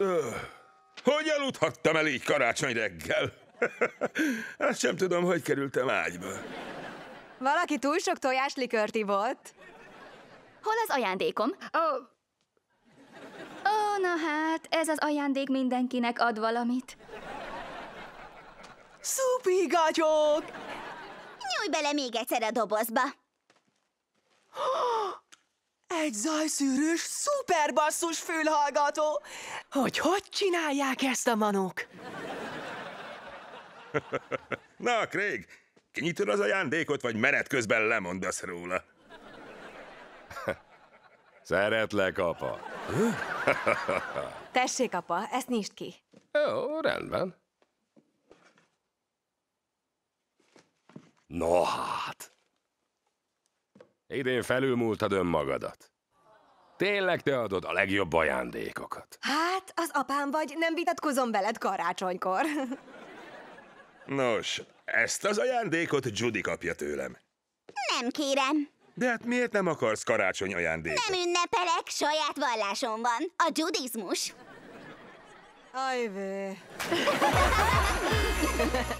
Öh, hogy aludhattam el így karácsony reggel? Azt sem tudom, hogy kerültem ágyba. Valaki túl sok tojáslikört volt. Hol az ajándékom? Ó, oh. oh, na hát, ez az ajándék mindenkinek ad valamit. gatyók! Nyúj bele még egyszer a dobozba egy zajszűrős, szuperbasszus fülhallgató! Hogy hogy csinálják ezt a manók? Na, Craig, kinyitod az ajándékot, vagy menet közben lemondasz róla? Szeretlek, apa. Tessék, apa, ezt nyisd ki. Jó, rendben. Noha. Idén felülmúltad önmagadat. Tényleg te adod a legjobb ajándékokat. Hát, az apám vagy, nem vitatkozom veled karácsonykor. Nos, ezt az ajándékot Judy kapja tőlem. Nem kérem. De hát miért nem akarsz karácsony ajándékot? Nem ünnepelek, saját vallásom van. A judizmus. Ajvé.